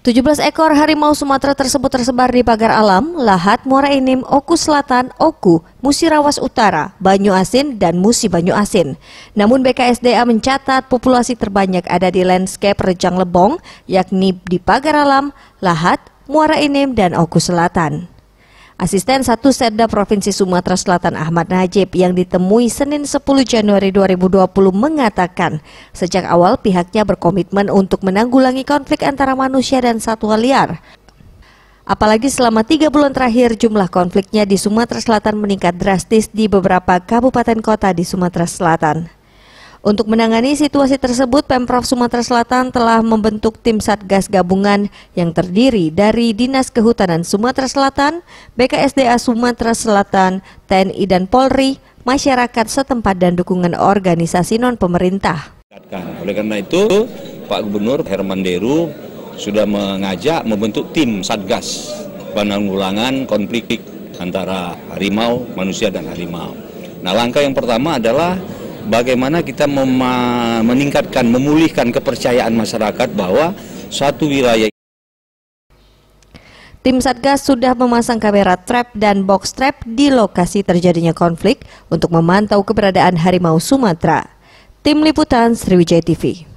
17 ekor harimau Sumatera tersebut tersebar di pagar alam, Lahat, Muara Enim, Oku Selatan, Oku, Musirawas Utara, Banyu Asin, dan Musi Banyu Asin. Namun BKSDA mencatat populasi terbanyak ada di landscape Rejang Lebong, yakni di pagar alam, Lahat, Muara Enim, dan Oku Selatan. Asisten Satu Setda Provinsi Sumatera Selatan Ahmad Najib yang ditemui Senin 10 Januari 2020 mengatakan sejak awal pihaknya berkomitmen untuk menanggulangi konflik antara manusia dan satwa liar. Apalagi selama tiga bulan terakhir jumlah konfliknya di Sumatera Selatan meningkat drastis di beberapa kabupaten kota di Sumatera Selatan. Untuk menangani situasi tersebut, Pemprov Sumatera Selatan telah membentuk tim Satgas Gabungan yang terdiri dari Dinas Kehutanan Sumatera Selatan, BKSDA Sumatera Selatan, TNI dan Polri, masyarakat setempat dan dukungan organisasi non-pemerintah. Oleh karena itu, Pak Gubernur Herman Deru sudah mengajak membentuk tim Satgas penanggulangan konflik antara harimau, manusia dan harimau. Nah, langkah yang pertama adalah bagaimana kita meningkatkan, memulihkan kepercayaan masyarakat bahwa suatu wilayah Tim Satgas sudah memasang kamera trap dan box trap di lokasi terjadinya konflik untuk memantau keberadaan harimau Sumatera. Tim Liputan Sriwijaya TV.